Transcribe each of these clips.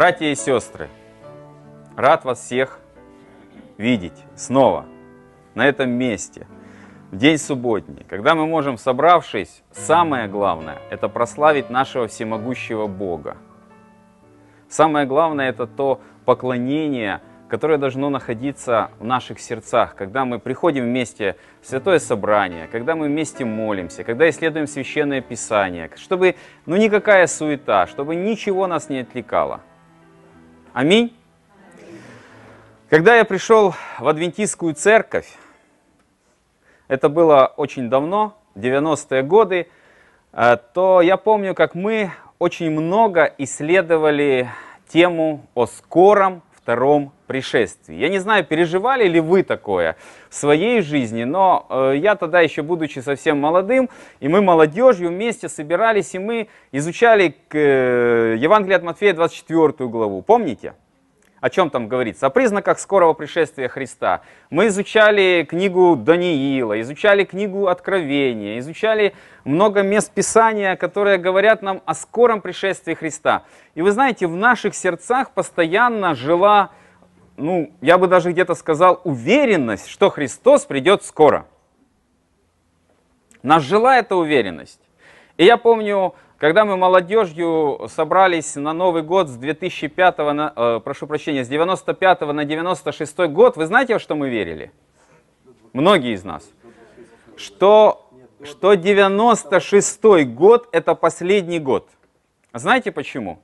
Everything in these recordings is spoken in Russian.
Братья и сестры, рад вас всех видеть снова на этом месте, в день субботний, когда мы можем, собравшись, самое главное – это прославить нашего всемогущего Бога. Самое главное – это то поклонение, которое должно находиться в наших сердцах, когда мы приходим вместе в святое собрание, когда мы вместе молимся, когда исследуем священное писание, чтобы ну, никакая суета, чтобы ничего нас не отвлекало – Аминь. Когда я пришел в адвентистскую церковь, это было очень давно, 90-е годы, э, то я помню, как мы очень много исследовали тему о скором втором пришествии. Я не знаю, переживали ли вы такое в своей жизни, но э, я тогда еще будучи совсем молодым, и мы молодежью вместе собирались, и мы изучали к, э, Евангелие от Матфея 24 главу. Помните? о чем там говорится? О признаках скорого пришествия Христа. Мы изучали книгу Даниила, изучали книгу Откровения, изучали много мест Писания, которые говорят нам о скором пришествии Христа. И вы знаете, в наших сердцах постоянно жила ну, я бы даже где-то сказал, уверенность, что Христос придет скоро. Нас жила эта уверенность. И я помню, когда мы молодежью собрались на Новый год с 2005, на, э, прошу прощения, с 95 на 96 год, вы знаете, во что мы верили? Многие из нас. Что, что 96 год – это последний год. Знаете почему?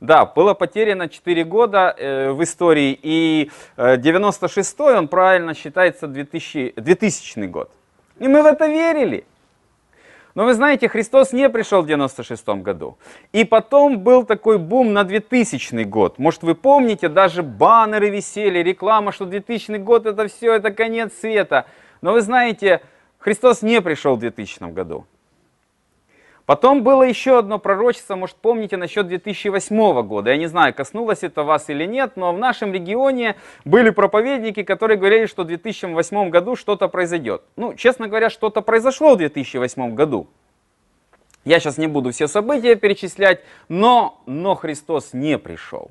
Да, было потеряно 4 года э, в истории, и э, 96-й, он правильно считается 2000, 2000 год. И мы в это верили. Но вы знаете, Христос не пришел в 96 году. И потом был такой бум на 2000 год. Может вы помните, даже баннеры висели, реклама, что 2000 год это все, это конец света. Но вы знаете, Христос не пришел в 2000 году. Потом было еще одно пророчество, может помните, насчет 2008 года. Я не знаю, коснулось это вас или нет, но в нашем регионе были проповедники, которые говорили, что в 2008 году что-то произойдет. Ну, честно говоря, что-то произошло в 2008 году. Я сейчас не буду все события перечислять, но, но Христос не пришел.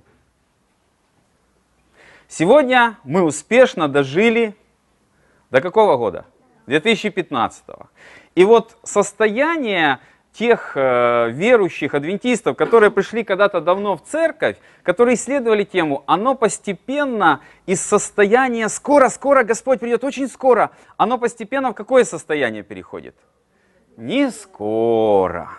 Сегодня мы успешно дожили до какого года? 2015. И вот состояние тех э, верующих адвентистов, которые пришли когда-то давно в церковь, которые исследовали тему, оно постепенно из состояния «скоро-скоро Господь придет, очень скоро», оно постепенно в какое состояние переходит? Не скоро.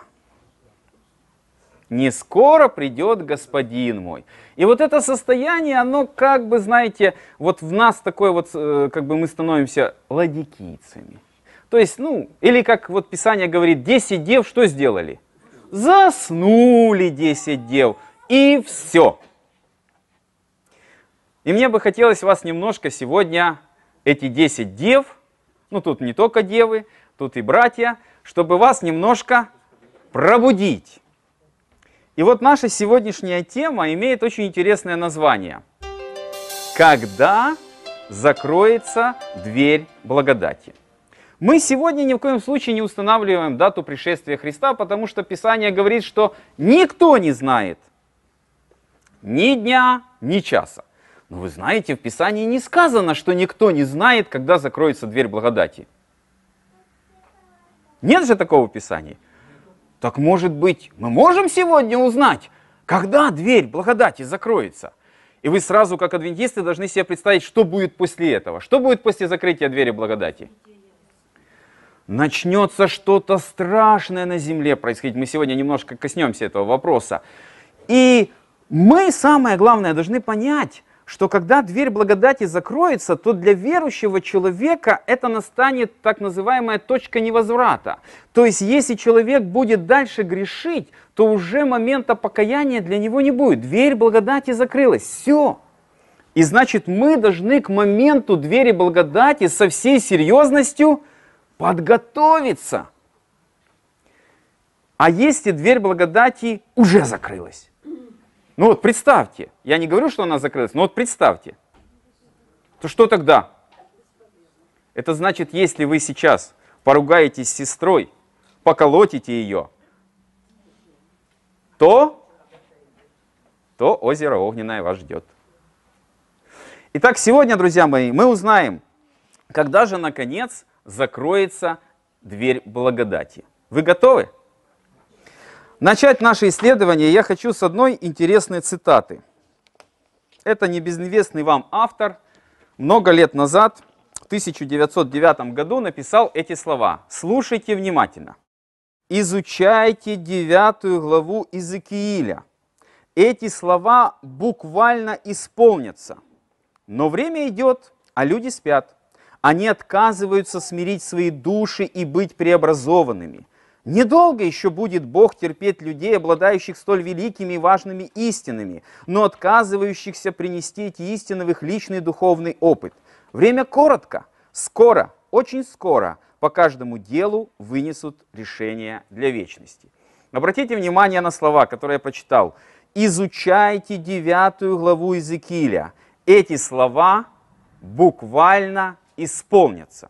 Не скоро придет Господин мой. И вот это состояние, оно как бы, знаете, вот в нас такое вот, э, как бы мы становимся ладикийцами. То есть, ну, или как вот Писание говорит, 10 дев что сделали? Заснули 10 дев, и все. И мне бы хотелось вас немножко сегодня, эти 10 дев, ну тут не только девы, тут и братья, чтобы вас немножко пробудить. И вот наша сегодняшняя тема имеет очень интересное название. Когда закроется дверь благодати? Мы сегодня ни в коем случае не устанавливаем дату пришествия Христа, потому что Писание говорит, что никто не знает ни дня, ни часа. Но вы знаете, в Писании не сказано, что никто не знает, когда закроется дверь благодати. Нет же такого Писания. Так может быть, мы можем сегодня узнать, когда дверь благодати закроется? И вы сразу, как адвентисты, должны себе представить, что будет после этого. Что будет после закрытия двери благодати? начнется что-то страшное на земле происходить. Мы сегодня немножко коснемся этого вопроса. И мы, самое главное, должны понять, что когда дверь благодати закроется, то для верующего человека это настанет так называемая точка невозврата. То есть, если человек будет дальше грешить, то уже момента покаяния для него не будет. Дверь благодати закрылась. Все. И значит, мы должны к моменту двери благодати со всей серьезностью – подготовиться. А если дверь благодати уже закрылась? Ну вот представьте, я не говорю, что она закрылась, но вот представьте, то что тогда? Это значит, если вы сейчас поругаетесь с сестрой, поколотите ее, то, то озеро огненное вас ждет. Итак, сегодня, друзья мои, мы узнаем, когда же, наконец, закроется дверь благодати. Вы готовы? Начать наше исследование я хочу с одной интересной цитаты. Это небезызвестный вам автор много лет назад, в 1909 году, написал эти слова. Слушайте внимательно. «Изучайте девятую главу Иезекииля. Эти слова буквально исполнятся. Но время идет, а люди спят. Они отказываются смирить свои души и быть преобразованными. Недолго еще будет Бог терпеть людей, обладающих столь великими и важными истинами, но отказывающихся принести эти истины в их личный духовный опыт. Время коротко, скоро, очень скоро по каждому делу вынесут решение для вечности. Обратите внимание на слова, которые я прочитал. «Изучайте девятую главу Иезекииля». Эти слова буквально исполнятся.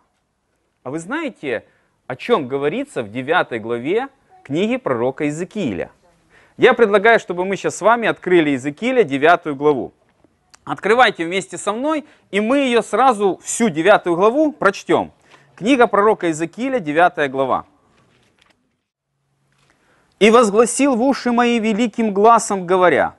А вы знаете, о чем говорится в 9 главе книги пророка Иезекииля? Я предлагаю, чтобы мы сейчас с вами открыли Иезекииля 9 главу. Открывайте вместе со мной, и мы ее сразу, всю 9 главу, прочтем. Книга пророка Иезекииля, 9 глава. «И возгласил в уши мои великим глазом, говоря,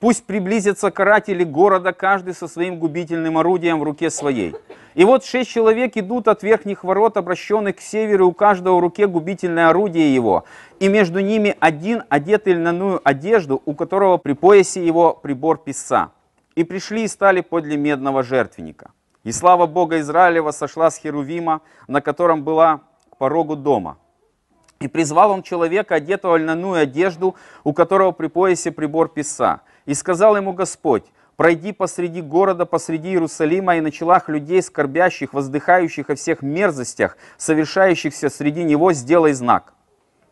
«Пусть приблизятся каратели города, каждый со своим губительным орудием в руке своей, и вот шесть человек идут от верхних ворот, обращенных к северу, у каждого в руке губительное орудие его. И между ними один, одетый льняную одежду, у которого при поясе его прибор писца. И пришли и стали подле медного жертвенника. И слава Бога Израилева сошла с Херувима, на котором была к порогу дома. И призвал он человека, одетого в льняную одежду, у которого при поясе прибор писа. И сказал ему Господь, Пройди посреди города, посреди Иерусалима и на челах людей, скорбящих, воздыхающих о всех мерзостях, совершающихся среди него, сделай знак.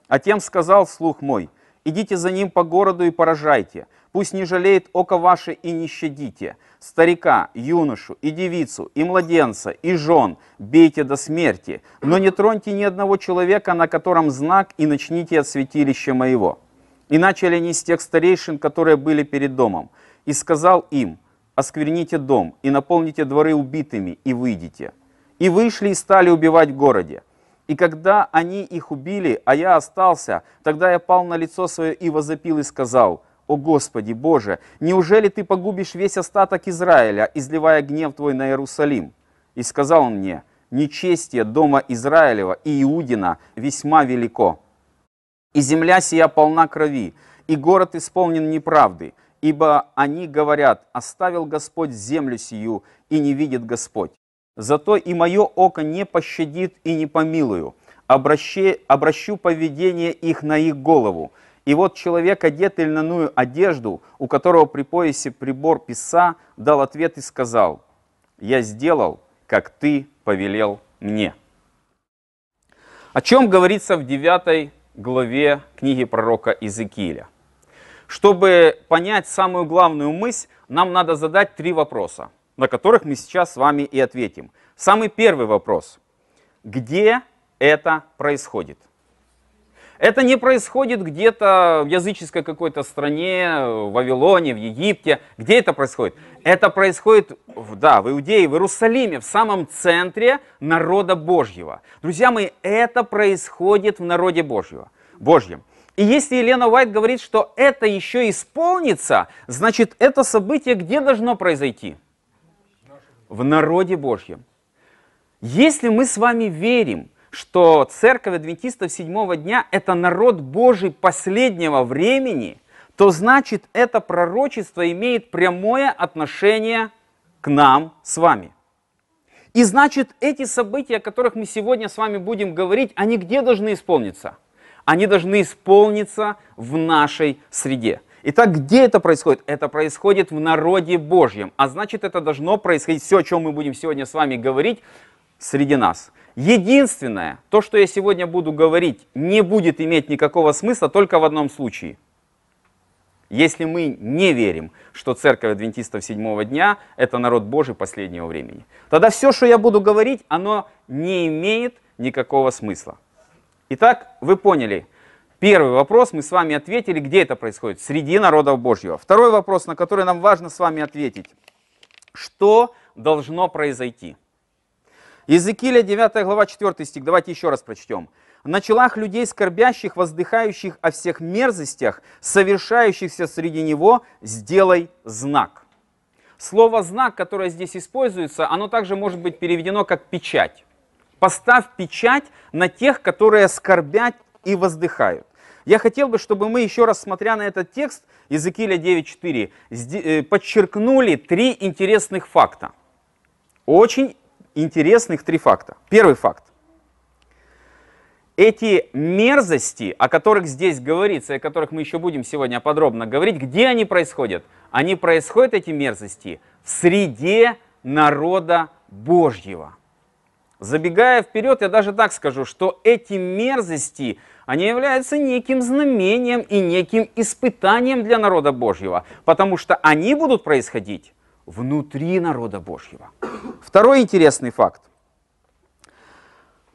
А тем сказал слух мой, идите за ним по городу и поражайте, пусть не жалеет око ваше и не щадите. Старика, юношу и девицу, и младенца, и жен бейте до смерти, но не троньте ни одного человека, на котором знак, и начните от святилища моего. И начали они с тех старейшин, которые были перед домом. И сказал им, оскверните дом, и наполните дворы убитыми, и выйдите. И вышли и стали убивать в городе. И когда они их убили, а я остался, тогда я пал на лицо свое и возопил и сказал, «О Господи Боже, неужели Ты погубишь весь остаток Израиля, изливая гнев Твой на Иерусалим?» И сказал он мне, «Нечестие дома Израилева и Иудина весьма велико, и земля сия полна крови, и город исполнен неправды, ибо они говорят, оставил Господь землю сию, и не видит Господь. Зато и мое око не пощадит и не помилую, обращу, обращу поведение их на их голову. И вот человек, одетый льняную одежду, у которого при поясе прибор писа, дал ответ и сказал, «Я сделал, как ты повелел мне». О чем говорится в 9 главе книги пророка Иезекииля – чтобы понять самую главную мысль, нам надо задать три вопроса, на которых мы сейчас с вами и ответим. Самый первый вопрос. Где это происходит? Это не происходит где-то в языческой какой-то стране, в Вавилоне, в Египте. Где это происходит? Это происходит, да, в Иудее, в Иерусалиме, в самом центре народа Божьего. Друзья мои, это происходит в народе Божьего. Божьем. И если Елена Уайт говорит, что это еще исполнится, значит, это событие где должно произойти? В народе Божьем. Если мы с вами верим, что церковь адвентистов седьмого дня – это народ Божий последнего времени, то значит, это пророчество имеет прямое отношение к нам с вами. И значит, эти события, о которых мы сегодня с вами будем говорить, они где должны исполниться – они должны исполниться в нашей среде. Итак, где это происходит? Это происходит в народе Божьем. А значит, это должно происходить все, о чем мы будем сегодня с вами говорить, среди нас. Единственное, то, что я сегодня буду говорить, не будет иметь никакого смысла только в одном случае. Если мы не верим, что церковь адвентистов седьмого дня – это народ Божий последнего времени, тогда все, что я буду говорить, оно не имеет никакого смысла. Итак, вы поняли. Первый вопрос мы с вами ответили, где это происходит? Среди народов Божьего. Второй вопрос, на который нам важно с вами ответить. Что должно произойти? Иезекииля 9 глава 4 стих, давайте еще раз прочтем. «На челах людей, скорбящих, воздыхающих о всех мерзостях, совершающихся среди него, сделай знак». Слово «знак», которое здесь используется, оно также может быть переведено как «печать». Поставь печать на тех, которые скорбят и воздыхают. Я хотел бы, чтобы мы еще раз, смотря на этот текст, Иезекииля 9.4, э, подчеркнули три интересных факта. Очень интересных три факта. Первый факт. Эти мерзости, о которых здесь говорится, и о которых мы еще будем сегодня подробно говорить, где они происходят? Они происходят, эти мерзости, в среде народа Божьего. Забегая вперед, я даже так скажу, что эти мерзости, они являются неким знамением и неким испытанием для народа Божьего, потому что они будут происходить внутри народа Божьего. Второй интересный факт.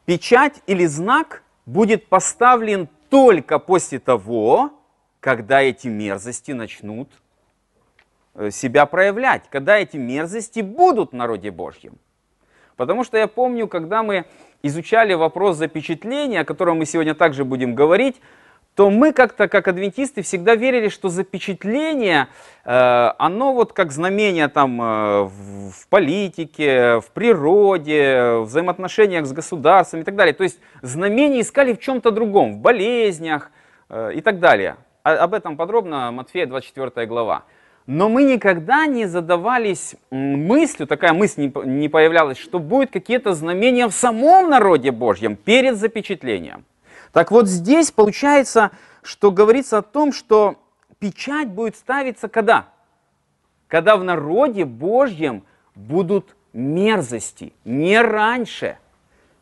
Печать или знак будет поставлен только после того, когда эти мерзости начнут э, себя проявлять, когда эти мерзости будут в народе Божьем. Потому что я помню, когда мы изучали вопрос запечатления, о котором мы сегодня также будем говорить, то мы как-то, как адвентисты, всегда верили, что запечатление, э, оно вот как знамение там э, в политике, в природе, в взаимоотношениях с государством и так далее. То есть знамение искали в чем-то другом, в болезнях э, и так далее. А, об этом подробно Матфея 24 глава но мы никогда не задавались мыслью, такая мысль не появлялась, что будут какие-то знамения в самом народе Божьем перед запечатлением. Так вот здесь получается, что говорится о том, что печать будет ставиться когда? Когда в народе Божьем будут мерзости, не раньше.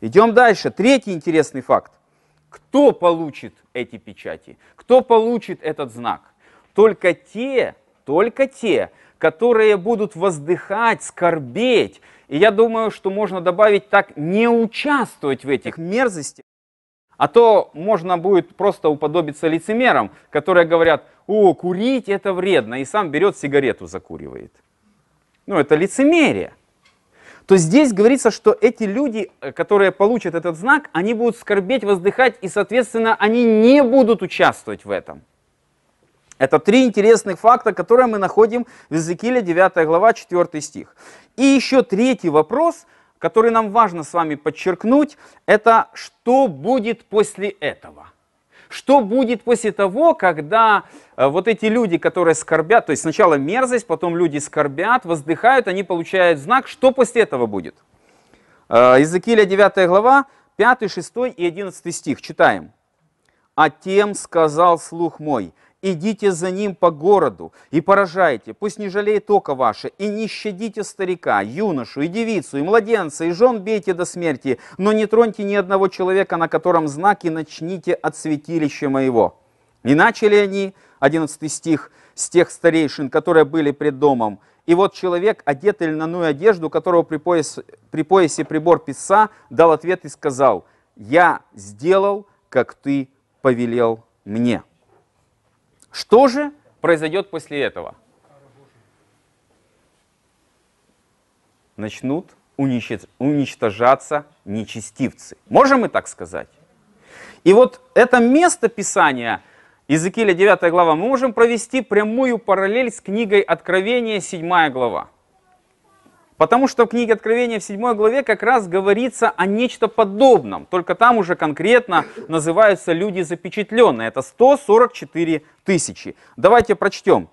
Идем дальше. Третий интересный факт. Кто получит эти печати? Кто получит этот знак? Только те, только те, которые будут воздыхать, скорбеть. И я думаю, что можно добавить так, не участвовать в этих мерзостях. А то можно будет просто уподобиться лицемерам, которые говорят, о, курить это вредно, и сам берет сигарету, закуривает. Ну, это лицемерие. То здесь говорится, что эти люди, э, которые получат этот знак, они будут скорбеть, воздыхать, и, соответственно, они не будут участвовать в этом. Это три интересных факта, которые мы находим в Иезекииле 9 глава 4 стих. И еще третий вопрос, который нам важно с вами подчеркнуть, это что будет после этого? Что будет после того, когда э, вот эти люди, которые скорбят, то есть сначала мерзость, потом люди скорбят, воздыхают, они получают знак, что после этого будет? Э, Иезекииля 9 глава, 5, 6 и 11 стих, читаем. «А тем сказал слух мой, идите за ним по городу и поражайте, пусть не жалеет око ваше, и не щадите старика, юношу и девицу, и младенца, и жен бейте до смерти, но не троньте ни одного человека, на котором знаки начните от святилища моего». И начали они, 11 стих, с тех старейшин, которые были пред домом. И вот человек, одетый льняную одежду, которого при, пояс, при поясе прибор писа, дал ответ и сказал, «Я сделал, как ты повелел мне». Что же произойдет после этого? Начнут уничтожаться нечестивцы. Можем мы так сказать? И вот это место Писания, Иезекииля 9 глава, мы можем провести прямую параллель с книгой Откровения 7 глава. Потому что в книге Откровения в 7 главе как раз говорится о нечто подобном, только там уже конкретно называются люди запечатленные. Это 144 тысячи. Давайте прочтем.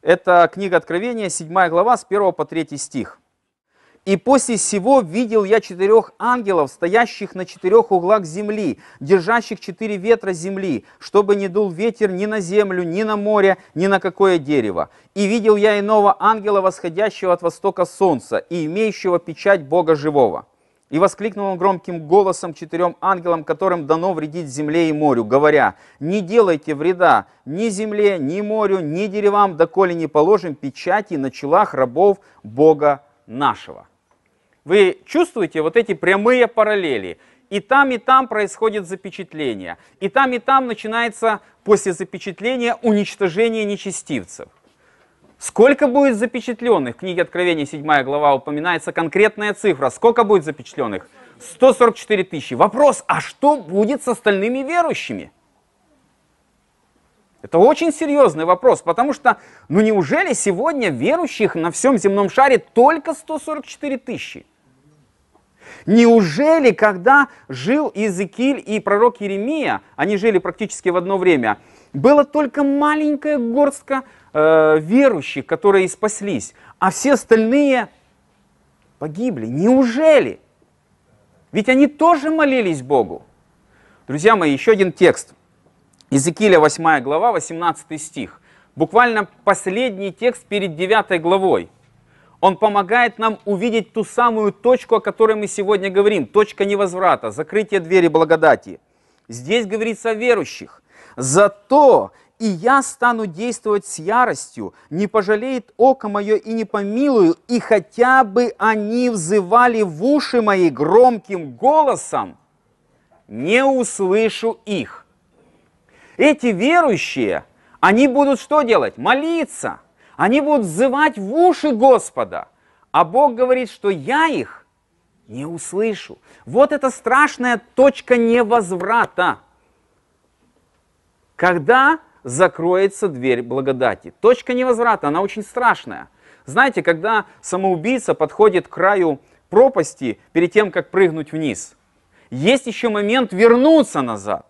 Это книга Откровения, 7 глава, с 1 по 3 стих. И после сего видел я четырех ангелов, стоящих на четырех углах земли, держащих четыре ветра земли, чтобы не дул ветер ни на землю, ни на море, ни на какое дерево. И видел я иного ангела, восходящего от востока солнца и имеющего печать Бога живого. И воскликнул он громким голосом четырем ангелам, которым дано вредить земле и морю, говоря, «Не делайте вреда ни земле, ни морю, ни деревам, доколе не положим печати на челах рабов Бога нашего». Вы чувствуете вот эти прямые параллели? И там, и там происходит запечатление. И там, и там начинается после запечатления уничтожение нечестивцев. Сколько будет запечатленных? В книге Откровения 7 глава упоминается конкретная цифра. Сколько будет запечатленных? 144 тысячи. Вопрос, а что будет с остальными верующими? Это очень серьезный вопрос, потому что, ну неужели сегодня верующих на всем земном шаре только 144 тысячи? Неужели, когда жил Иезекииль и пророк Еремия, они жили практически в одно время, было только маленькая горстка э, верующих, которые спаслись, а все остальные погибли. Неужели? Ведь они тоже молились Богу. Друзья мои, еще один текст. Иезекииля 8 глава, 18 стих. Буквально последний текст перед 9 главой. Он помогает нам увидеть ту самую точку, о которой мы сегодня говорим, точка невозврата, закрытие двери благодати. Здесь говорится о верующих. «Зато и я стану действовать с яростью, не пожалеет око мое и не помилую, и хотя бы они взывали в уши мои громким голосом, не услышу их». Эти верующие, они будут что делать? Молиться – они будут взывать в уши Господа, а Бог говорит, что я их не услышу. Вот это страшная точка невозврата, когда закроется дверь благодати. Точка невозврата, она очень страшная. Знаете, когда самоубийца подходит к краю пропасти перед тем, как прыгнуть вниз, есть еще момент вернуться назад.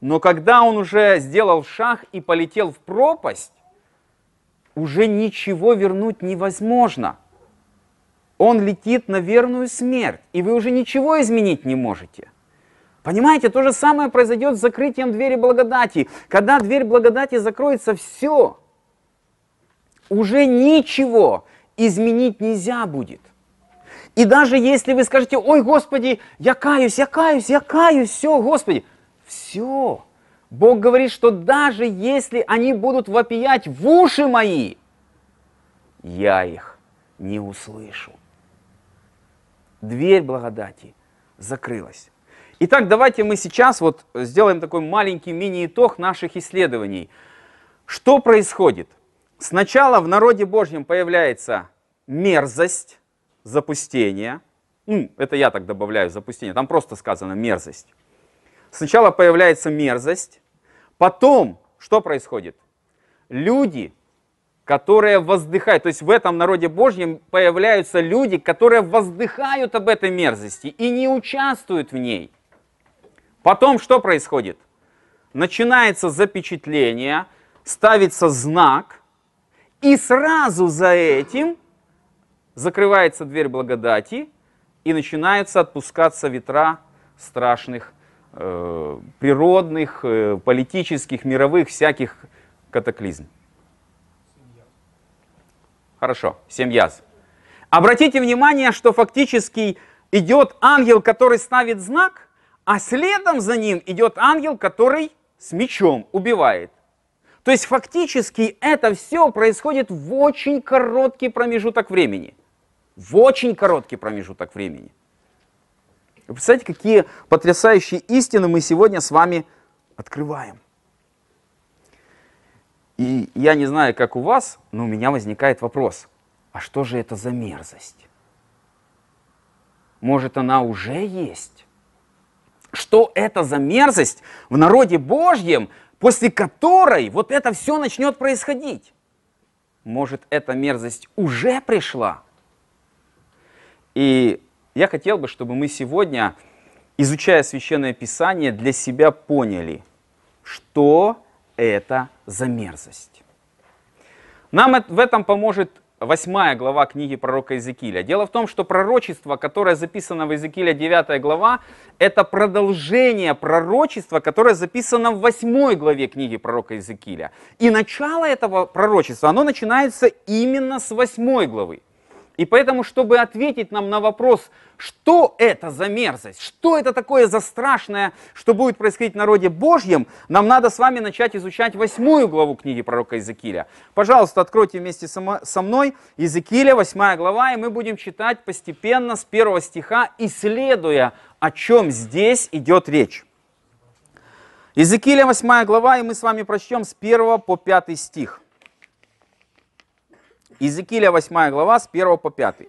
Но когда он уже сделал шаг и полетел в пропасть, уже ничего вернуть невозможно. Он летит на верную смерть, и вы уже ничего изменить не можете. Понимаете, то же самое произойдет с закрытием двери благодати. Когда дверь благодати закроется, все. Уже ничего изменить нельзя будет. И даже если вы скажете, ой, Господи, я каюсь, я каюсь, я каюсь, все, Господи, все. Бог говорит, что даже если они будут вопиять в уши мои, я их не услышу. Дверь благодати закрылась. Итак, давайте мы сейчас вот сделаем такой маленький мини-итог наших исследований. Что происходит? Сначала в народе Божьем появляется мерзость, запустение. Ну, это я так добавляю, запустение. Там просто сказано мерзость. Сначала появляется мерзость, Потом что происходит? Люди, которые воздыхают, то есть в этом народе Божьем появляются люди, которые воздыхают об этой мерзости и не участвуют в ней. Потом что происходит? Начинается запечатление, ставится знак, и сразу за этим закрывается дверь благодати, и начинаются отпускаться ветра страшных Э, природных, э, политических, мировых, всяких катаклизм. Хорошо, семь яз. Обратите внимание, что фактически идет ангел, который ставит знак, а следом за ним идет ангел, который с мечом убивает. То есть фактически это все происходит в очень короткий промежуток времени. В очень короткий промежуток времени. Вы представляете, какие потрясающие истины мы сегодня с вами открываем. И я не знаю, как у вас, но у меня возникает вопрос, а что же это за мерзость? Может, она уже есть? Что это за мерзость в народе Божьем, после которой вот это все начнет происходить? Может, эта мерзость уже пришла? И я хотел бы, чтобы мы сегодня, изучая Священное Писание, для себя поняли, что это за мерзость. Нам в этом поможет восьмая глава книги пророка Иезекииля. Дело в том, что пророчество, которое записано в Иезекииле 9 глава, это продолжение пророчества, которое записано в восьмой главе книги пророка Иезекииля. И начало этого пророчества, оно начинается именно с восьмой главы. И поэтому, чтобы ответить нам на вопрос, что это за мерзость, что это такое за страшное, что будет происходить в народе Божьем, нам надо с вами начать изучать восьмую главу книги пророка Иезекииля. Пожалуйста, откройте вместе со мной Иезекииля, восьмая глава, и мы будем читать постепенно с первого стиха, исследуя, о чем здесь идет речь. Иезекииля восьмая глава, и мы с вами прочтем с первого по пятый стих. Иезекииля 8 глава с 1 по 5.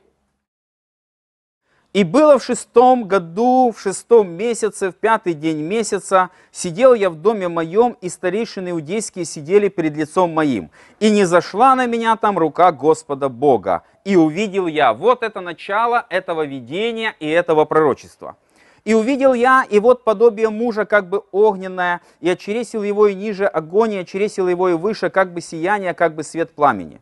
«И было в шестом году, в шестом месяце, в пятый день месяца, сидел я в доме моем, и старейшины иудейские сидели перед лицом моим. И не зашла на меня там рука Господа Бога. И увидел я, вот это начало этого видения и этого пророчества. И увидел я, и вот подобие мужа, как бы огненное, и очересил его и ниже огонь, и очересил его и выше, как бы сияние, как бы свет пламени.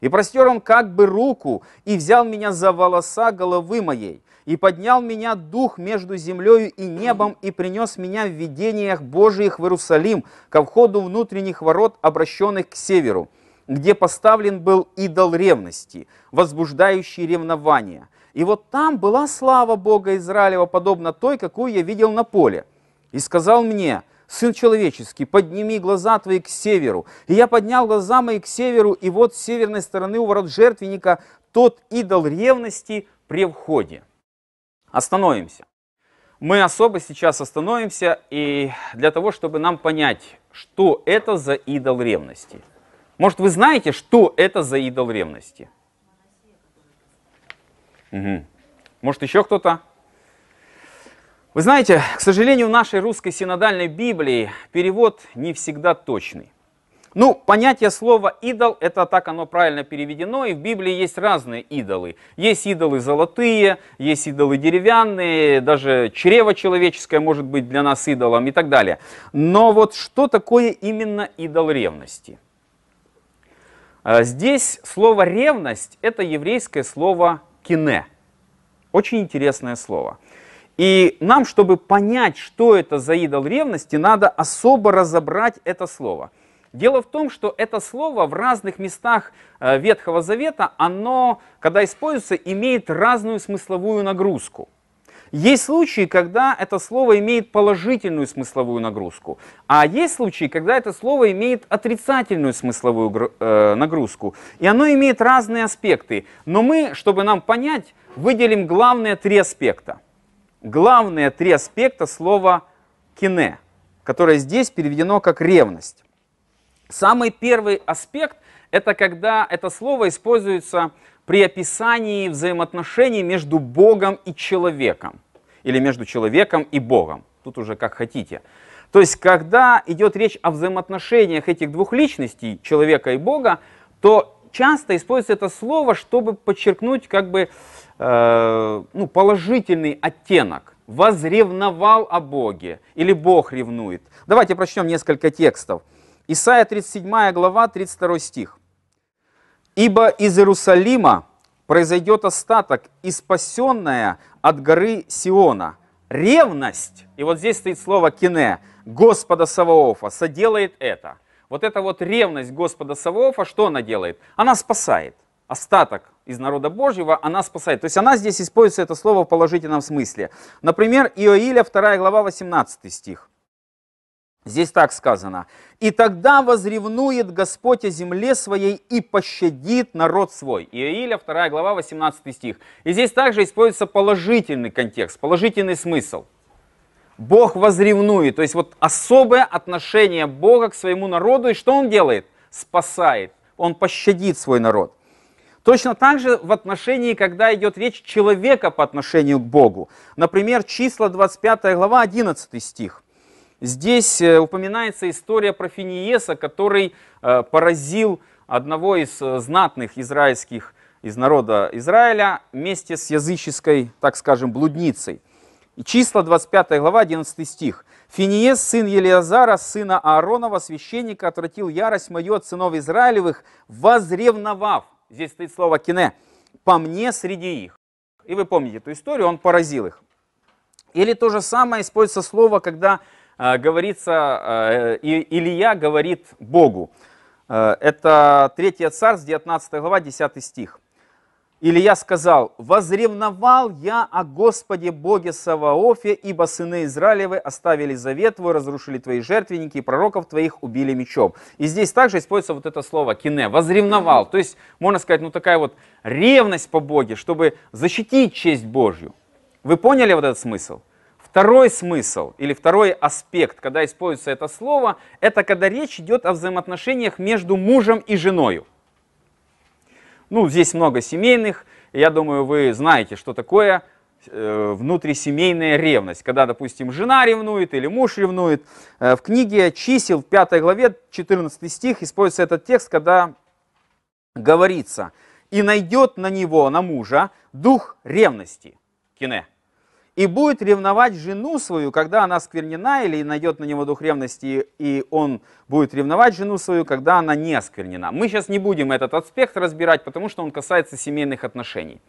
И простер он как бы руку, и взял меня за волоса головы моей, и поднял меня дух между землею и небом, и принес меня в видениях Божиих в Иерусалим, ко входу внутренних ворот, обращенных к северу, где поставлен был идол ревности, возбуждающий ревнование. И вот там была слава Бога Израилева, подобно той, какую я видел на поле. И сказал мне, Сын человеческий, подними глаза твои к северу. И я поднял глаза мои к северу, и вот с северной стороны у ворот жертвенника тот идол ревности при входе. Остановимся. Мы особо сейчас остановимся и для того, чтобы нам понять, что это за идол ревности. Может, вы знаете, что это за идол ревности? Угу. Может, еще кто-то? Вы знаете, к сожалению, в нашей русской синодальной Библии перевод не всегда точный. Ну, понятие слова «идол» — это так оно правильно переведено, и в Библии есть разные идолы. Есть идолы золотые, есть идолы деревянные, даже чрево человеческое может быть для нас идолом и так далее. Но вот что такое именно идол ревности? А, здесь слово «ревность» — это еврейское слово «кине». Очень интересное слово — и нам, чтобы понять, что это за идол ревности, надо особо разобрать это слово. Дело в том, что это слово в разных местах э, Ветхого Завета, оно, когда используется, имеет разную смысловую нагрузку. Есть случаи, когда это слово имеет положительную смысловую нагрузку, а есть случаи, когда это слово имеет отрицательную смысловую э, нагрузку. И оно имеет разные аспекты. Но мы, чтобы нам понять, выделим главные три аспекта – главные три аспекта слова кине, которое здесь переведено как ревность. Самый первый аспект – это когда это слово используется при описании взаимоотношений между Богом и человеком, или между человеком и Богом, тут уже как хотите. То есть, когда идет речь о взаимоотношениях этих двух личностей, человека и Бога, то часто используется это слово, чтобы подчеркнуть как бы Э, ну, положительный оттенок. Возревновал о Боге или Бог ревнует. Давайте прочтем несколько текстов. Исайя 37 глава, 32 стих. «Ибо из Иерусалима произойдет остаток, и спасенная от горы Сиона. Ревность, и вот здесь стоит слово кине, Господа Саваофа, соделает это. Вот эта вот ревность Господа Саваофа, что она делает? Она спасает остаток из народа Божьего, она спасает. То есть она здесь используется, это слово в положительном смысле. Например, Иоиля 2 глава 18 стих. Здесь так сказано. «И тогда возревнует Господь о земле своей и пощадит народ свой». Иоиля 2 глава 18 стих. И здесь также используется положительный контекст, положительный смысл. Бог возревнует, то есть вот особое отношение Бога к своему народу. И что Он делает? Спасает. Он пощадит свой народ. Точно так же в отношении, когда идет речь человека по отношению к Богу. Например, числа 25 глава, 11 стих. Здесь э, упоминается история про Финиеса, который э, поразил одного из э, знатных израильских из народа Израиля вместе с языческой, так скажем, блудницей. И числа 25 глава, 11 стих. «Финиес, сын Елиазара, сына Ааронова, священника, отвратил ярость мою от сынов Израилевых, возревновав» здесь стоит слово кине, по мне среди их. И вы помните эту историю, он поразил их. Или то же самое используется слово, когда э, говорится, э, Илья говорит Богу. Э, это 3 царств, 19 глава, 10 стих. Илья сказал, «Возревновал я о Господе Боге Саваофе, ибо сыны Израилевы оставили завет твой, разрушили твои жертвенники, и пророков твоих убили мечом». И здесь также используется вот это слово «кине», «возревновал». То есть, можно сказать, ну такая вот ревность по Боге, чтобы защитить честь Божью. Вы поняли вот этот смысл? Второй смысл или второй аспект, когда используется это слово, это когда речь идет о взаимоотношениях между мужем и женою. Ну, здесь много семейных. Я думаю, вы знаете, что такое э, внутрисемейная ревность, когда, допустим, жена ревнует или муж ревнует. Э, в книге «Чисел» в 5 главе 14 стих используется этот текст, когда говорится «И найдет на него, на мужа, дух ревности». Кине и будет ревновать жену свою, когда она сквернена, или найдет на него дух ревности, и он будет ревновать жену свою, когда она не осквернена. Мы сейчас не будем этот аспект разбирать, потому что он касается семейных отношений.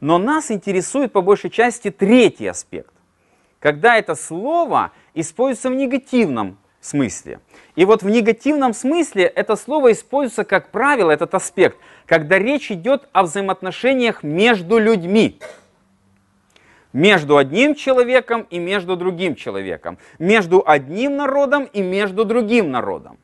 Но нас интересует по большей части третий аспект, когда это слово используется в негативном смысле. И вот в негативном смысле это слово используется, как правило, этот аспект, когда речь идет о взаимоотношениях между людьми между одним человеком и между другим человеком, между одним народом и между другим народом.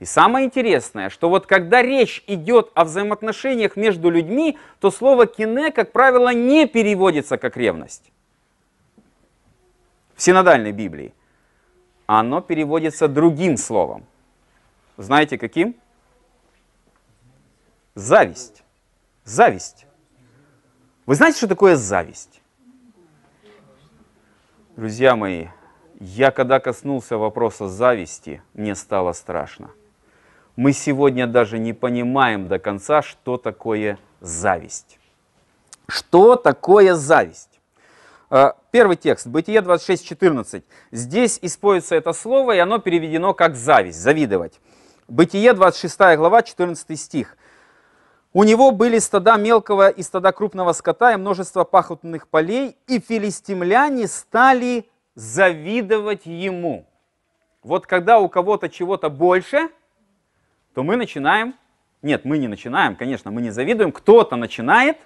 И самое интересное, что вот когда речь идет о взаимоотношениях между людьми, то слово кине, как правило, не переводится как ревность в синодальной Библии. Оно переводится другим словом. Знаете каким? Зависть. Зависть. Вы знаете, что такое зависть? Друзья мои, я когда коснулся вопроса зависти, мне стало страшно. Мы сегодня даже не понимаем до конца, что такое зависть. Что такое зависть? А, первый текст, Бытие 26.14. Здесь используется это слово, и оно переведено как зависть, завидовать. Бытие 26 глава, 14 стих. У него были стада мелкого и стада крупного скота и множество пахотных полей, и филистимляне стали завидовать ему. Вот когда у кого-то чего-то больше, то мы начинаем, нет, мы не начинаем, конечно, мы не завидуем, кто-то начинает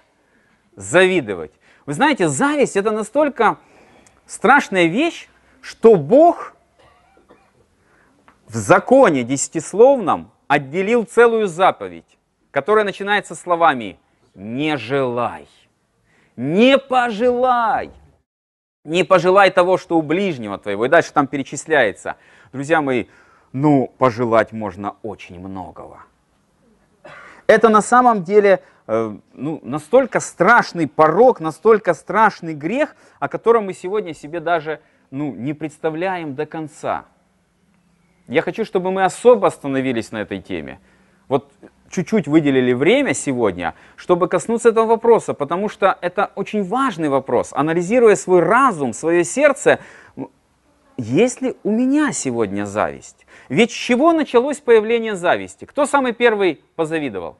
завидовать. Вы знаете, зависть это настолько страшная вещь, что Бог в законе десятисловном отделил целую заповедь которое начинается словами «не желай». Не пожелай! Не пожелай того, что у ближнего твоего. И дальше там перечисляется. Друзья мои, ну, пожелать можно очень многого. Это на самом деле э, ну, настолько страшный порог, настолько страшный грех, о котором мы сегодня себе даже ну, не представляем до конца. Я хочу, чтобы мы особо остановились на этой теме. Вот чуть-чуть выделили время сегодня, чтобы коснуться этого вопроса, потому что это очень важный вопрос. Анализируя свой разум, свое сердце, есть ли у меня сегодня зависть? Ведь с чего началось появление зависти? Кто самый первый позавидовал?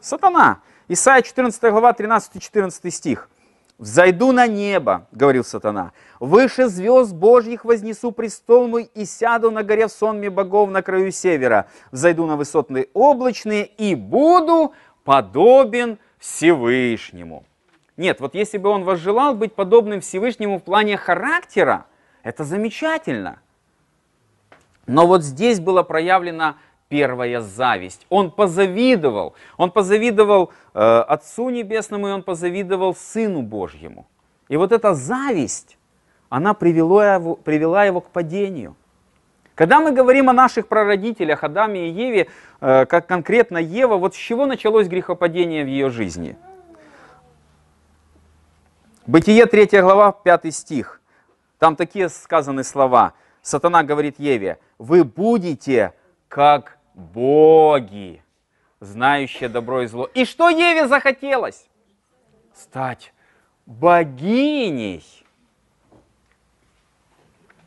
Сатана. Исайя 14 глава 13-14 стих. «Взойду на небо, — говорил сатана, — выше звезд Божьих вознесу престол мой и сяду на горе в сонме богов на краю севера, взойду на высотные облачные и буду подобен Всевышнему». Нет, вот если бы он возжелал быть подобным Всевышнему в плане характера, это замечательно. Но вот здесь было проявлено первая зависть. Он позавидовал. Он позавидовал э, Отцу Небесному, и он позавидовал Сыну Божьему. И вот эта зависть, она привела его, привела его к падению. Когда мы говорим о наших прародителях, Адаме и Еве, э, как конкретно Ева, вот с чего началось грехопадение в ее жизни? Бытие 3 глава, 5 стих. Там такие сказаны слова. Сатана говорит Еве, вы будете как боги, знающие добро и зло. И что Еве захотелось? Стать богиней.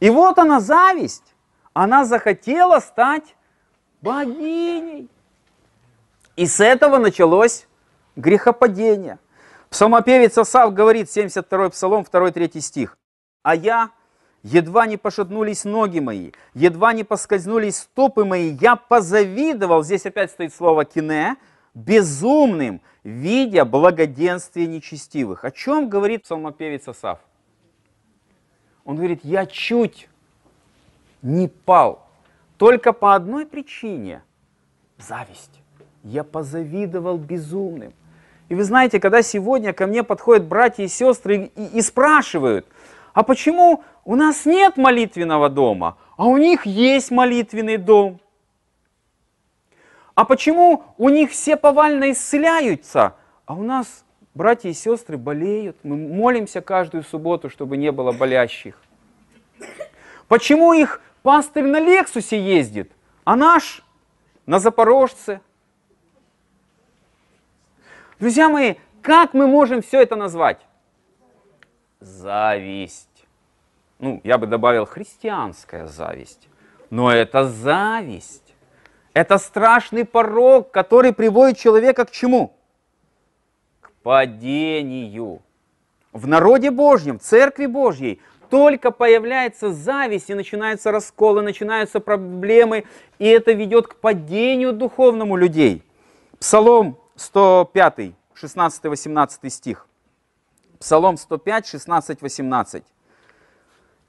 И вот она зависть. Она захотела стать богиней. И с этого началось грехопадение. Псалмопевец Асав говорит, 72-й псалом, 2-3 стих. «А я Едва не пошатнулись ноги мои, едва не поскользнулись стопы мои, я позавидовал, здесь опять стоит слово кине, безумным, видя благоденствие нечестивых. О чем говорит псалмопевец Асав? Он говорит, я чуть не пал, только по одной причине – зависть. Я позавидовал безумным. И вы знаете, когда сегодня ко мне подходят братья и сестры и, и спрашивают – а почему у нас нет молитвенного дома, а у них есть молитвенный дом? А почему у них все повально исцеляются, а у нас братья и сестры болеют? Мы молимся каждую субботу, чтобы не было болящих. Почему их пастырь на Лексусе ездит, а наш на Запорожце? Друзья мои, как мы можем все это назвать? зависть. Ну, я бы добавил христианская зависть. Но это зависть. Это страшный порог, который приводит человека к чему? К падению. В народе Божьем, в церкви Божьей только появляется зависть, и начинаются расколы, начинаются проблемы, и это ведет к падению духовному людей. Псалом 105, 16-18 стих. Псалом 105, 16, 18.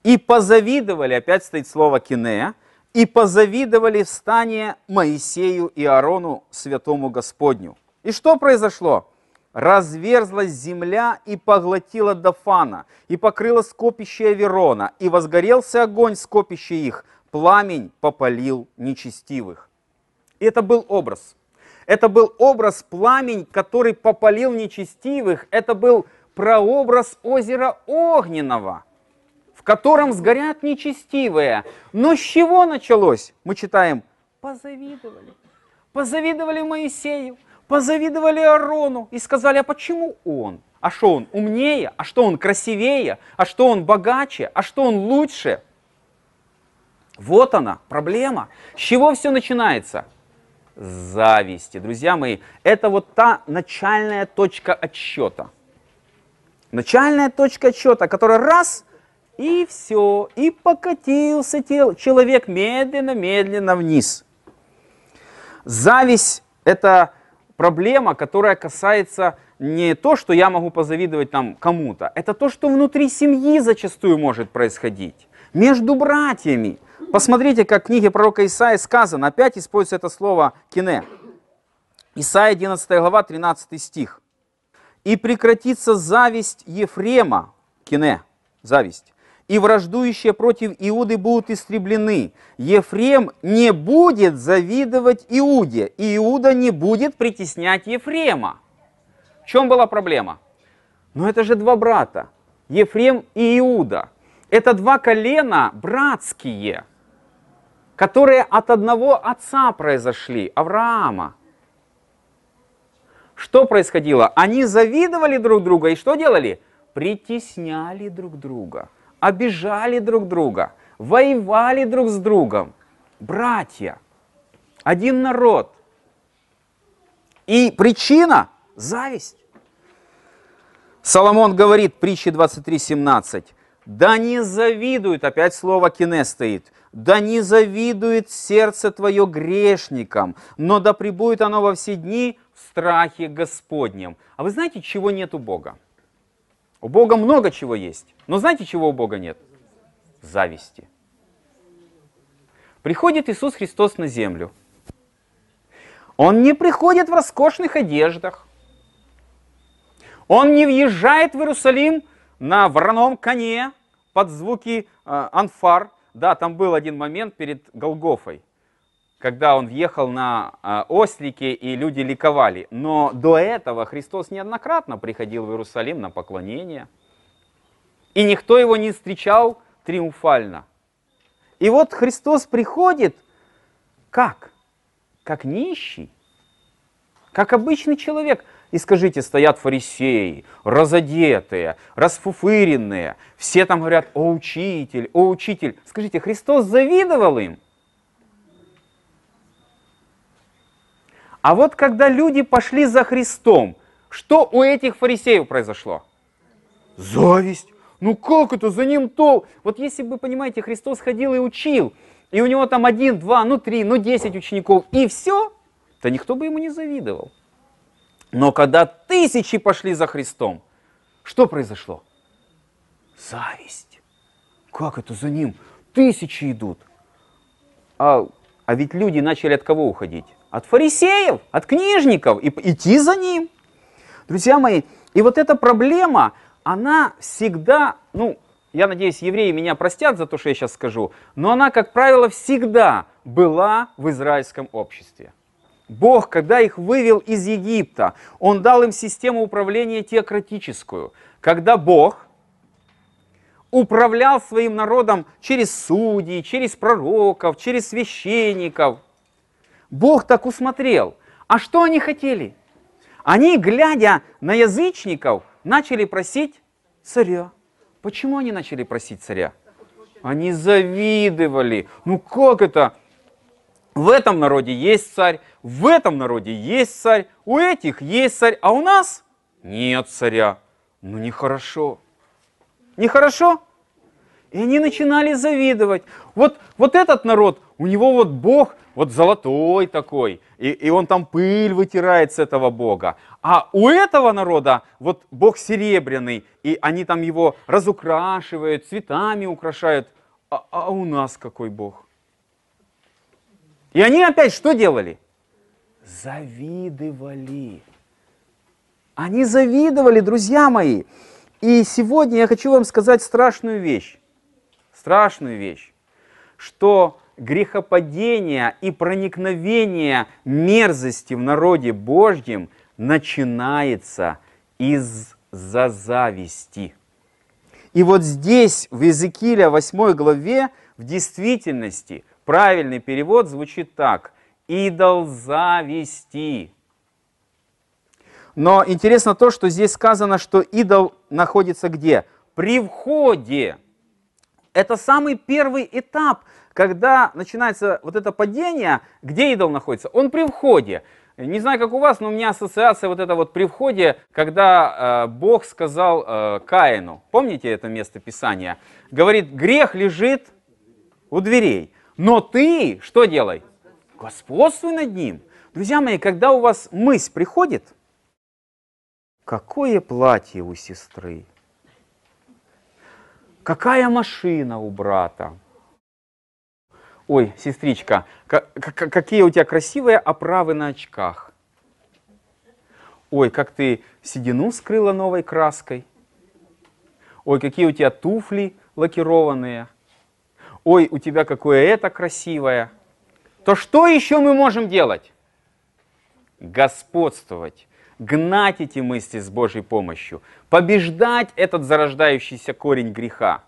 «И позавидовали», опять стоит слово «кинея», «и позавидовали в стане Моисею и Аарону, святому Господню». И что произошло? разверзлась земля и поглотила Дафана, и покрыла скопище Аверона, и возгорелся огонь скопище их, пламень попалил нечестивых. И это был образ. Это был образ пламень, который попалил нечестивых. Это был прообраз озера Огненного, в котором сгорят нечестивые. Но с чего началось? Мы читаем, позавидовали. Позавидовали Моисею, позавидовали Арону и сказали, а почему он? А что он умнее? А что он красивее? А что он богаче? А что он лучше? Вот она, проблема. С чего все начинается? С зависти. Друзья мои, это вот та начальная точка отсчета – Начальная точка отсчета, которая раз, и все, и покатился тел, человек медленно-медленно вниз. Зависть – это проблема, которая касается не то, что я могу позавидовать там кому-то, это то, что внутри семьи зачастую может происходить, между братьями. Посмотрите, как в книге пророка Исаи сказано, опять используется это слово «кине». Исаия 11 глава, 13 стих – и прекратится зависть Ефрема, кине, зависть, и враждующие против Иуды будут истреблены. Ефрем не будет завидовать Иуде, и Иуда не будет притеснять Ефрема. В чем была проблема? Но это же два брата, Ефрем и Иуда. Это два колена братские, которые от одного отца произошли, Авраама. Что происходило? Они завидовали друг друга и что делали? Притесняли друг друга, обижали друг друга, воевали друг с другом. Братья, один народ. И причина – зависть. Соломон говорит, притчи 23.17, «Да не завидует», опять слово «кине» стоит, «да не завидует сердце твое грешникам, но да пребудет оно во все дни страхе Господнем. А вы знаете, чего нет у Бога? У Бога много чего есть. Но знаете, чего у Бога нет? Зависти. Приходит Иисус Христос на землю. Он не приходит в роскошных одеждах. Он не въезжает в Иерусалим на вороном коне под звуки э, анфар. Да, там был один момент перед Голгофой когда он въехал на а, ослике, и люди ликовали. Но до этого Христос неоднократно приходил в Иерусалим на поклонение, и никто его не встречал триумфально. И вот Христос приходит как? Как нищий, как обычный человек. И скажите, стоят фарисеи, разодетые, расфуфыренные, все там говорят, о учитель, о учитель. Скажите, Христос завидовал им – А вот когда люди пошли за Христом, что у этих фарисеев произошло? Зависть. Ну как это, за ним то? Вот если бы, понимаете, Христос ходил и учил, и у него там один, два, ну три, ну десять учеников, и все, то никто бы ему не завидовал. Но когда тысячи пошли за Христом, что произошло? Зависть. Как это за ним? Тысячи идут. А, а ведь люди начали от кого уходить? От фарисеев, от книжников и идти за ним. Друзья мои, и вот эта проблема, она всегда, ну, я надеюсь, евреи меня простят за то, что я сейчас скажу, но она, как правило, всегда была в израильском обществе. Бог, когда их вывел из Египта, Он дал им систему управления теократическую. Когда Бог управлял своим народом через судей, через пророков, через священников, Бог так усмотрел. А что они хотели? Они, глядя на язычников, начали просить царя. Почему они начали просить царя? Они завидовали. Ну как это? В этом народе есть царь, в этом народе есть царь, у этих есть царь, а у нас нет царя. Ну нехорошо. Нехорошо? И они начинали завидовать. Вот, вот этот народ, у него вот Бог, вот золотой такой, и, и он там пыль вытирает с этого Бога. А у этого народа вот Бог серебряный, и они там его разукрашивают, цветами украшают. А, а у нас какой Бог? И они опять что делали? Завидовали. Они завидовали, друзья мои. И сегодня я хочу вам сказать страшную вещь страшную вещь, что грехопадение и проникновение мерзости в народе Божьем начинается из-за зависти. И вот здесь, в Иезекииля 8 главе, в действительности правильный перевод звучит так. «Идол зависти». Но интересно то, что здесь сказано, что идол находится где? При входе это самый первый этап, когда начинается вот это падение, где идол находится? Он при входе. Не знаю, как у вас, но у меня ассоциация вот это вот при входе, когда э, Бог сказал э, Каину, помните это место Писания? Говорит, грех лежит у дверей, но ты что делай? Господствуй над ним. Друзья мои, когда у вас мысль приходит, какое платье у сестры, Какая машина у брата? Ой, сестричка, какие у тебя красивые оправы на очках. Ой, как ты седину скрыла новой краской. Ой, какие у тебя туфли лакированные. Ой, у тебя какое это красивое. То что еще мы можем делать? Господствовать гнать эти мысли с Божьей помощью, побеждать этот зарождающийся корень греха.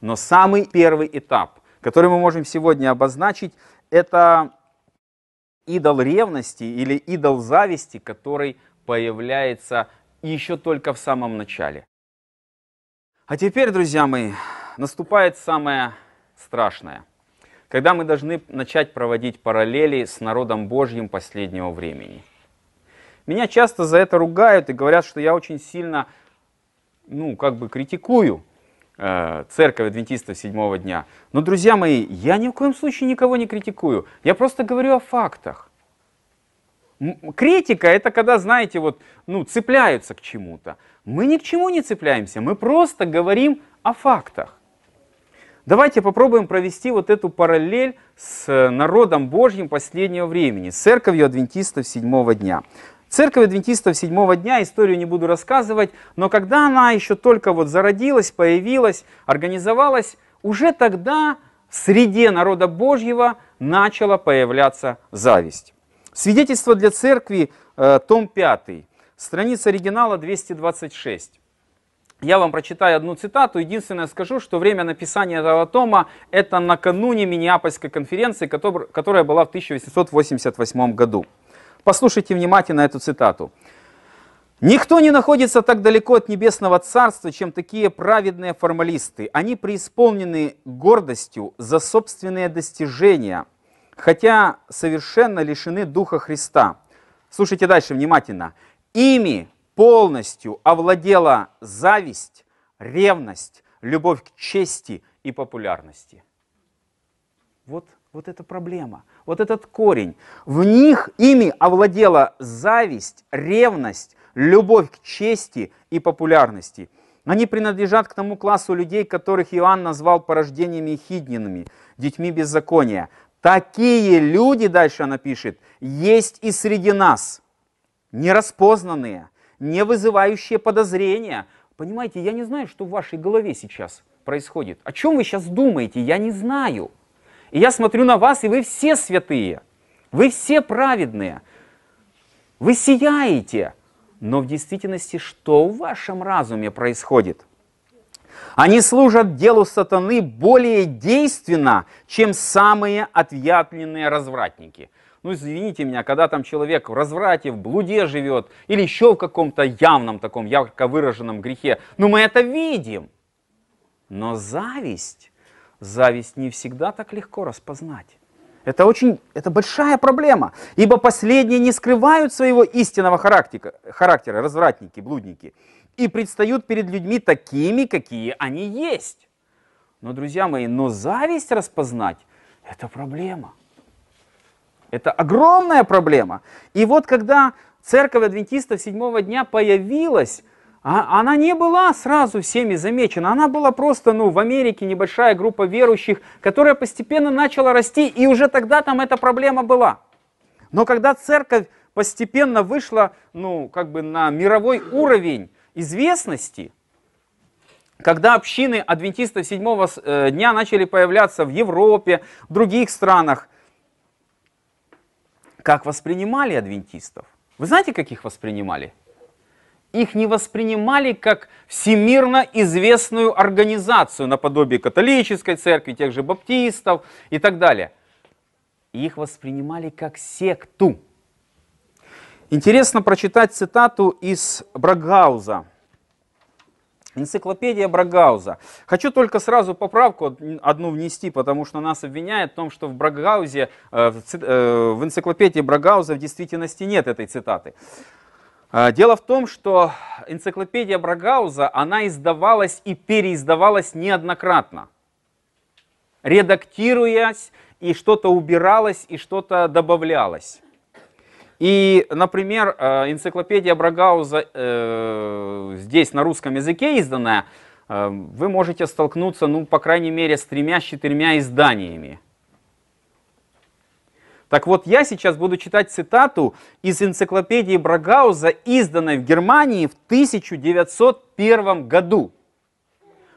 Но самый первый этап, который мы можем сегодня обозначить, это идол ревности или идол зависти, который появляется еще только в самом начале. А теперь, друзья мои, наступает самое страшное, когда мы должны начать проводить параллели с народом Божьим последнего времени – меня часто за это ругают и говорят, что я очень сильно, ну, как бы критикую э, церковь адвентистов седьмого дня. Но, друзья мои, я ни в коем случае никого не критикую. Я просто говорю о фактах. Критика – это когда, знаете, вот, ну, цепляются к чему-то. Мы ни к чему не цепляемся, мы просто говорим о фактах. Давайте попробуем провести вот эту параллель с народом Божьим последнего времени, с церковью адвентистов седьмого дня. Церковь адвентистов седьмого дня, историю не буду рассказывать, но когда она еще только вот зародилась, появилась, организовалась, уже тогда в среде народа Божьего начала появляться зависть. Свидетельство для церкви, э, том 5, страница оригинала 226. Я вам прочитаю одну цитату. Единственное скажу, что время написания этого тома – это накануне Миннеапольской конференции, которая была в 1888 году. Послушайте внимательно эту цитату. Никто не находится так далеко от небесного царства, чем такие праведные формалисты. Они преисполнены гордостью за собственные достижения, хотя совершенно лишены Духа Христа. Слушайте дальше внимательно. Ими полностью овладела зависть, ревность, любовь к чести и популярности. Вот вот эта проблема, вот этот корень. В них ими овладела зависть, ревность, любовь к чести и популярности. Они принадлежат к тому классу людей, которых Иоанн назвал порождениями хиднинами, детьми беззакония. Такие люди, дальше она пишет, есть и среди нас, нераспознанные, не вызывающие подозрения. Понимаете, я не знаю, что в вашей голове сейчас происходит. О чем вы сейчас думаете, я не знаю. И я смотрю на вас, и вы все святые, вы все праведные, вы сияете. Но в действительности что в вашем разуме происходит? Они служат делу сатаны более действенно, чем самые отъявленные развратники. Ну, извините меня, когда там человек в разврате, в блуде живет, или еще в каком-то явном таком, ярко выраженном грехе, ну, мы это видим. Но зависть зависть не всегда так легко распознать. Это очень, это большая проблема, ибо последние не скрывают своего истинного характера, характера развратники, блудники, и предстают перед людьми такими, какие они есть. Но, друзья мои, но зависть распознать – это проблема. Это огромная проблема. И вот когда церковь адвентистов седьмого дня появилась, а, она не была сразу всеми замечена, она была просто, ну, в Америке небольшая группа верующих, которая постепенно начала расти, и уже тогда там эта проблема была. Но когда церковь постепенно вышла, ну, как бы на мировой уровень известности, когда общины адвентистов седьмого э, дня начали появляться в Европе, в других странах, как воспринимали адвентистов? Вы знаете, каких воспринимали? их не воспринимали как всемирно известную организацию, наподобие католической церкви, тех же баптистов и так далее. Их воспринимали как секту. Интересно прочитать цитату из Брагауза. Энциклопедия Брагауза. Хочу только сразу поправку одну внести, потому что нас обвиняют в том, что в Брагаузе, э, э, в энциклопедии Брагауза в действительности нет этой цитаты. А, дело в том, что энциклопедия Брагауза, она издавалась и переиздавалась неоднократно, редактируясь, и что-то убиралось, и что-то добавлялось. И, например, э, энциклопедия Брагауза э, здесь на русском языке изданная, э, вы можете столкнуться, ну, по крайней мере, с тремя-четырьмя изданиями. Так вот, я сейчас буду читать цитату из энциклопедии Брагауза, изданной в Германии в 1901 году.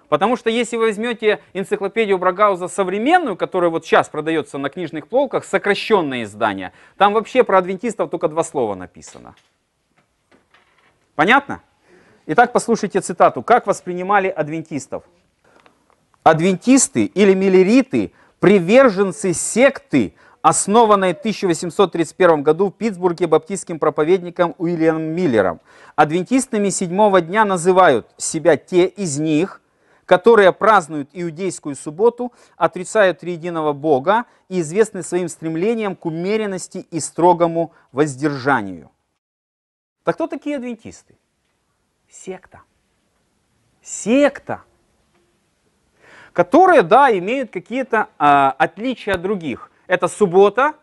Потому что если вы возьмете энциклопедию Брагауза современную, которая вот сейчас продается на книжных полках, сокращенное издание, там вообще про адвентистов только два слова написано. Понятно? Итак, послушайте цитату. Как воспринимали адвентистов? Адвентисты или миллериты, приверженцы секты, основанной в 1831 году в Питтсбурге баптистским проповедником Уильямом Миллером. Адвентистами седьмого дня называют себя те из них, которые празднуют иудейскую субботу, отрицают триединого Бога и известны своим стремлением к умеренности и строгому воздержанию. Так кто такие адвентисты? Секта. Секта, которые, да, имеют какие-то э, отличия от других. Это суббота,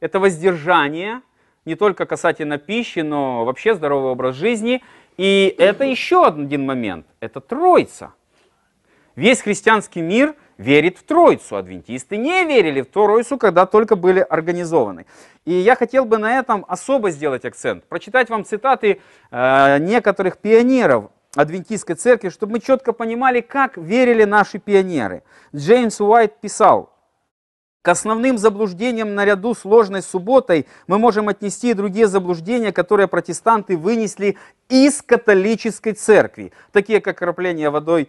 это воздержание, не только касательно пищи, но вообще здоровый образ жизни. И это еще один момент, это Троица. Весь христианский мир верит в Троицу, адвентисты не верили в Троицу, когда только были организованы. И я хотел бы на этом особо сделать акцент, прочитать вам цитаты э, некоторых пионеров адвентистской церкви, чтобы мы четко понимали, как верили наши пионеры. Джеймс Уайт писал, к основным заблуждениям наряду с ложной субботой мы можем отнести и другие заблуждения, которые протестанты вынесли из католической церкви, такие как кропление водой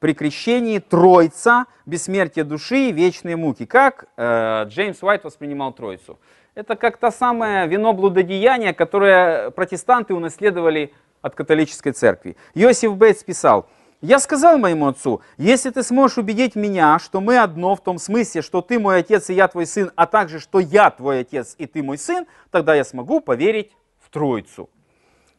при крещении, троица, бессмертие души и вечные муки. Как э, Джеймс Уайт воспринимал троицу? Это как то самое вино блудодеяния, которое протестанты унаследовали от католической церкви. Иосиф Бейтс писал – я сказал моему отцу, если ты сможешь убедить меня, что мы одно в том смысле, что ты мой отец и я твой сын, а также, что я твой отец и ты мой сын, тогда я смогу поверить в Троицу.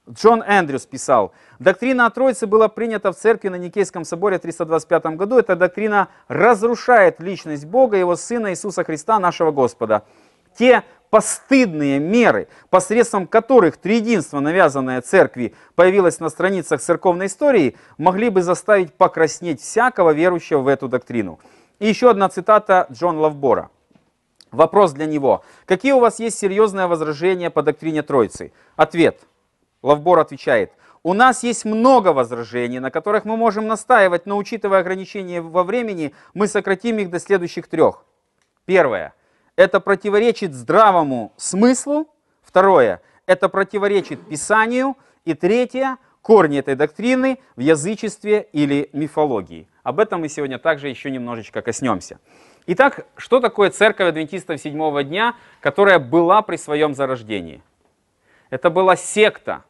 Джон Эндрюс писал, доктрина о Троице была принята в церкви на Никейском соборе в 325 году. Эта доктрина разрушает личность Бога, Его Сына Иисуса Христа, нашего Господа. Те постыдные меры, посредством которых триединство, навязанное церкви, появилось на страницах церковной истории, могли бы заставить покраснеть всякого верующего в эту доктрину. И еще одна цитата Джон Лавбора. Вопрос для него. Какие у вас есть серьезные возражения по доктрине Троицы? Ответ. Лавбор отвечает. У нас есть много возражений, на которых мы можем настаивать, но учитывая ограничения во времени, мы сократим их до следующих трех. Первое это противоречит здравому смыслу. Второе, это противоречит Писанию. И третье, корни этой доктрины в язычестве или мифологии. Об этом мы сегодня также еще немножечко коснемся. Итак, что такое церковь адвентистов седьмого дня, которая была при своем зарождении? Это была секта,